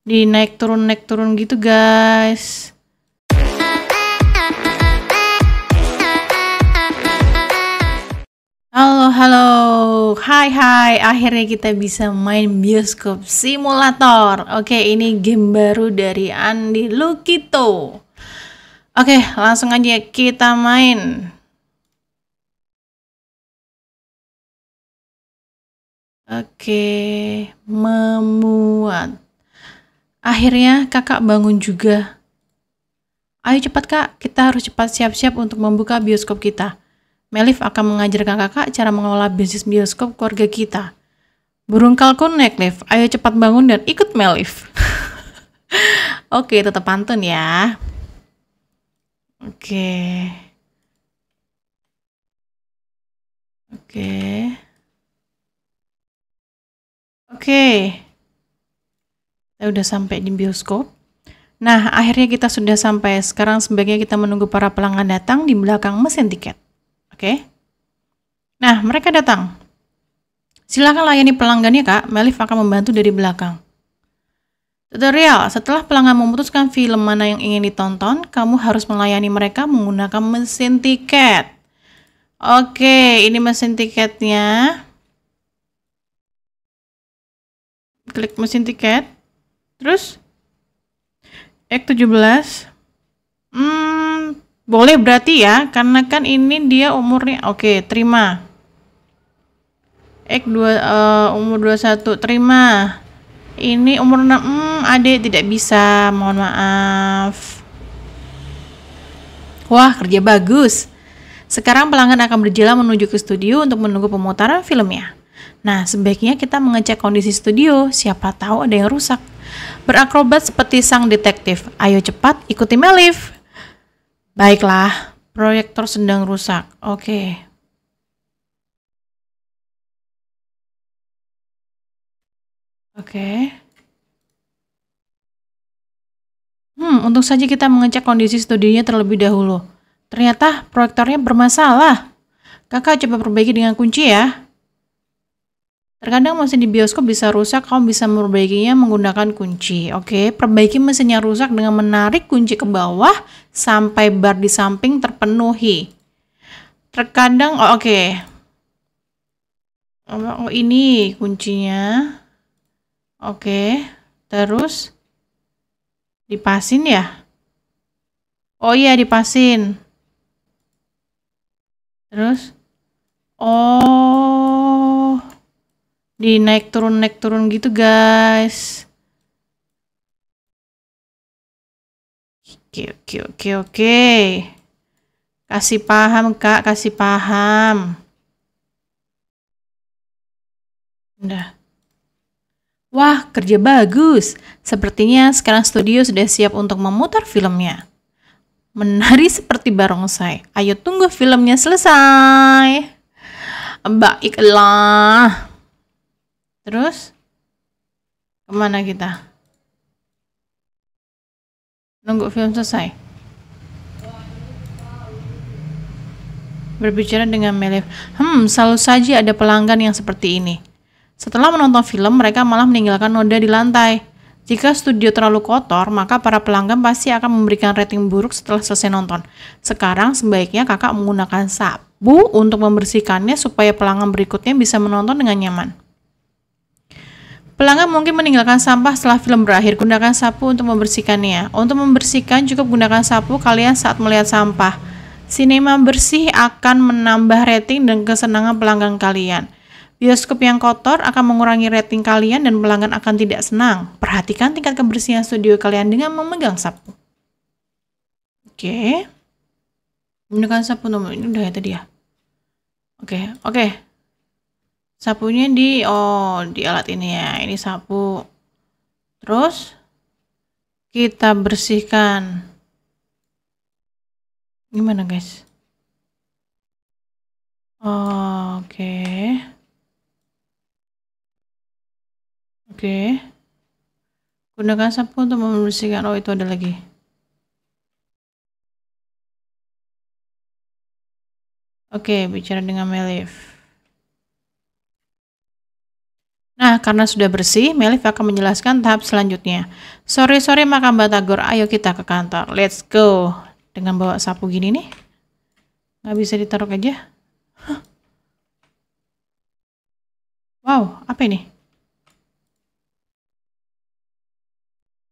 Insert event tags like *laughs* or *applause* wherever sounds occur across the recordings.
di naik turun naik turun gitu guys Halo, halo, hai, hai. Akhirnya kita bisa main bioskop simulator. Oke, ini game baru dari Andi Lukito. Oke, langsung aja kita main. Oke, memuat. Akhirnya kakak bangun juga. Ayo cepat kak, kita harus cepat siap-siap untuk membuka bioskop kita. Melif akan mengajarkan kakak cara mengelola bisnis bioskop keluarga kita. Burung kalkun naik lift, ayo cepat bangun dan ikut Melif. *laughs* Oke, tetap pantun ya. Oke. Oke. Oke. Kita udah sampai di bioskop. Nah, akhirnya kita sudah sampai. Sekarang sebaiknya kita menunggu para pelanggan datang di belakang mesin tiket. Oke. Okay? Nah, mereka datang. Silahkan layani pelanggannya, Kak. Melif akan membantu dari belakang. Tutorial, setelah pelanggan memutuskan film mana yang ingin ditonton, kamu harus melayani mereka menggunakan mesin tiket. Oke, ini mesin tiketnya. Klik mesin tiket. Terus X17 hmm, boleh berarti ya karena kan ini dia umurnya oke okay, terima X2 uh, eh, umur 21 terima ini umur 6 hmm, adik tidak bisa mohon maaf wah kerja bagus sekarang pelanggan akan berjalan menuju ke studio untuk menunggu pemutaran filmnya nah sebaiknya kita mengecek kondisi studio siapa tahu ada yang rusak Berakrobat seperti sang detektif. Ayo cepat, ikuti Melif. Baiklah, proyektor sedang rusak. Oke. Okay. Oke. Okay. Hmm, untung saja kita mengecek kondisi studinya terlebih dahulu. Ternyata proyektornya bermasalah. Kakak coba perbaiki dengan kunci ya. Terkadang mesin di bioskop bisa rusak, kamu bisa memperbaikinya menggunakan kunci. Oke, perbaiki mesin yang rusak dengan menarik kunci ke bawah sampai bar di samping terpenuhi. Terkadang, oh, oke. Okay. Oh, ini kuncinya. Oke, terus dipasin ya? Oh iya, dipasin. Terus, oh di naik turun naik turun gitu guys oke oke oke oke kasih paham kak kasih paham udah wah kerja bagus sepertinya sekarang studio sudah siap untuk memutar filmnya menari seperti barongsai ayo tunggu filmnya selesai Baiklah terus kemana kita nunggu film selesai berbicara dengan Melif hmm selalu saja ada pelanggan yang seperti ini setelah menonton film mereka malah meninggalkan noda di lantai jika studio terlalu kotor, maka para pelanggan pasti akan memberikan rating buruk setelah selesai nonton. Sekarang sebaiknya kakak menggunakan sabu untuk membersihkannya supaya pelanggan berikutnya bisa menonton dengan nyaman. Pelanggan mungkin meninggalkan sampah setelah film berakhir. Gunakan sapu untuk membersihkannya. Untuk membersihkan cukup gunakan sapu kalian saat melihat sampah. Sinema bersih akan menambah rating dan kesenangan pelanggan kalian. Bioskop yang kotor akan mengurangi rating kalian dan pelanggan akan tidak senang. Perhatikan tingkat kebersihan studio kalian dengan memegang sapu. Oke. Okay. Gunakan sapu nomor ini udah ya tadi ya. Oke, okay. oke. Okay sapunya di oh di alat ini ya ini sapu terus kita bersihkan gimana guys oke okay. oke okay. gunakan sapu untuk membersihkan oh itu ada lagi oke okay, bicara dengan Melif Nah, karena sudah bersih, Melif akan menjelaskan tahap selanjutnya. Sorry, sore makan batagor, ayo kita ke kantor. Let's go. Dengan bawa sapu gini nih. Nggak bisa ditaruh aja. Wow, apa ini?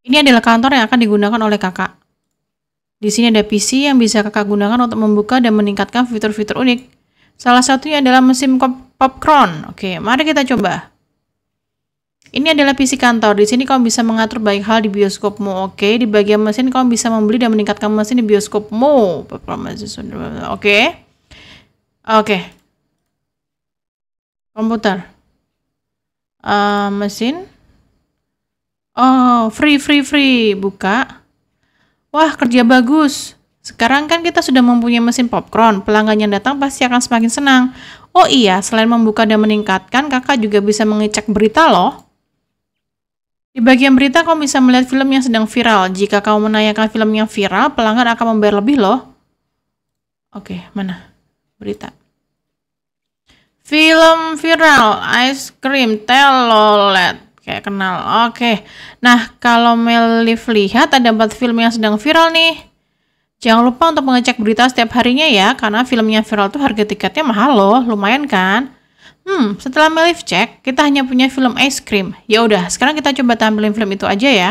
Ini adalah kantor yang akan digunakan oleh kakak. Di sini ada PC yang bisa kakak gunakan untuk membuka dan meningkatkan fitur-fitur unik. Salah satunya adalah mesin popcorn. Oke, mari kita coba. Ini adalah PC kantor. Di sini kamu bisa mengatur baik hal di bioskopmu. Oke, okay? di bagian mesin kamu bisa membeli dan meningkatkan mesin di bioskopmu. Performance Oke. Okay? Oke. Okay. Komputer. Uh, mesin. Oh, free free free. Buka. Wah, kerja bagus. Sekarang kan kita sudah mempunyai mesin popcorn. Pelanggan yang datang pasti akan semakin senang. Oh iya, selain membuka dan meningkatkan, kakak juga bisa mengecek berita loh. Di bagian berita kamu bisa melihat film yang sedang viral. Jika kamu menanyakan film yang viral, pelanggan akan membayar lebih loh. Oke, mana? Berita. Film viral, ice cream, telolet. Kayak kenal. Oke. Nah, kalau Melif lihat ada empat film yang sedang viral nih. Jangan lupa untuk mengecek berita setiap harinya ya, karena filmnya viral tuh harga tiketnya mahal loh, lumayan kan? Hmm, setelah Melif cek, kita hanya punya film Ice Cream. Ya udah, sekarang kita coba tampilin film itu aja ya.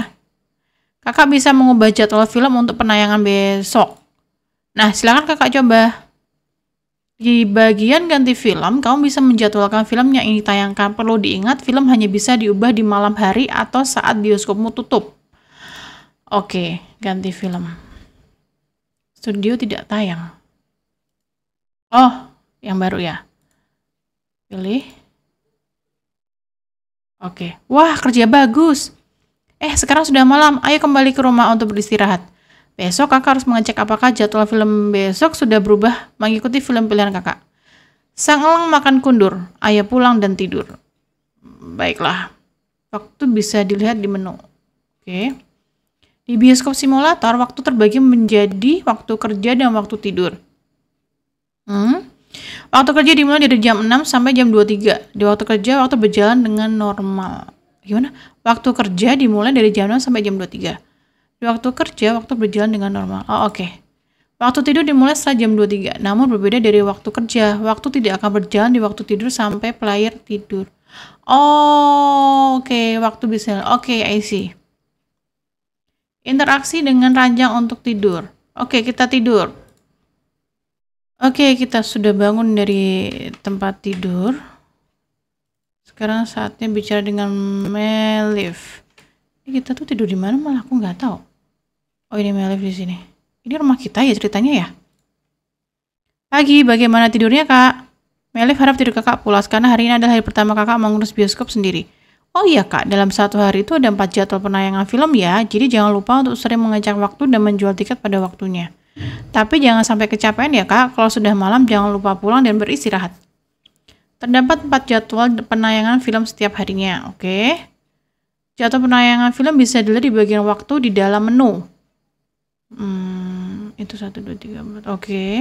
Kakak bisa mengubah jadwal film untuk penayangan besok. Nah, silakan kakak coba. Di bagian ganti film, kamu bisa menjadwalkan film yang ingin tayangkan. Perlu diingat, film hanya bisa diubah di malam hari atau saat bioskopmu tutup. Oke, ganti film. Studio tidak tayang. Oh, yang baru ya. Pilih. Oke. Wah, kerja bagus. Eh, sekarang sudah malam. Ayo kembali ke rumah untuk beristirahat. Besok kakak harus mengecek apakah jadwal film besok sudah berubah mengikuti film pilihan kakak. Sang elang makan kundur. Ayo pulang dan tidur. Baiklah. Waktu bisa dilihat di menu. Oke. Di bioskop simulator, waktu terbagi menjadi waktu kerja dan waktu tidur. Hmm? Waktu kerja dimulai dari jam 6 sampai jam 23. Di waktu kerja, waktu berjalan dengan normal. Gimana? Waktu kerja dimulai dari jam 6 sampai jam 23. Di waktu kerja, waktu berjalan dengan normal. Oh, oke. Okay. Waktu tidur dimulai setelah jam 23, namun berbeda dari waktu kerja. Waktu tidak akan berjalan di waktu tidur sampai player tidur. Oh, oke. Okay. Waktu bisa. Oke, okay, I see. Interaksi dengan ranjang untuk tidur. Oke, okay, kita tidur. Oke, okay, kita sudah bangun dari tempat tidur. Sekarang saatnya bicara dengan Melif. Ini kita tuh tidur di mana malah aku nggak tahu. Oh, ini Melif di sini. Ini rumah kita ya ceritanya ya. Pagi, bagaimana tidurnya, Kak? Melif harap tidur kakak pulas karena hari ini adalah hari pertama kakak mengurus bioskop sendiri. Oh iya kak, dalam satu hari itu ada empat jadwal penayangan film ya, jadi jangan lupa untuk sering mengecek waktu dan menjual tiket pada waktunya. Tapi jangan sampai kecapean ya kak, kalau sudah malam jangan lupa pulang dan beristirahat. Terdapat 4 jadwal penayangan film setiap harinya, oke? Okay? Jadwal penayangan film bisa dilihat di bagian waktu di dalam menu. Hmm, itu 1, 2, 3, 4, oke. Okay.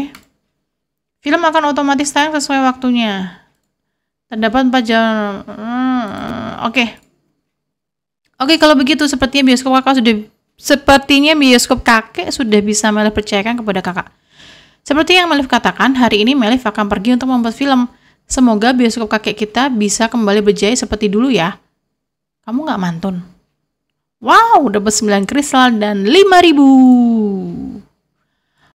Film akan otomatis tayang sesuai waktunya. Terdapat 4 jadwal. Hmm, Oke. Okay. Oke, okay, kalau begitu sepertinya bioskop kakak sudah Sepertinya bioskop kakek sudah bisa Melif percayakan kepada kakak. Seperti yang Melif katakan, hari ini Melif akan pergi untuk membuat film. Semoga bioskop kakek kita bisa kembali berjaya seperti dulu ya. Kamu nggak mantun. Wow, dapat 9 kristal dan 5000.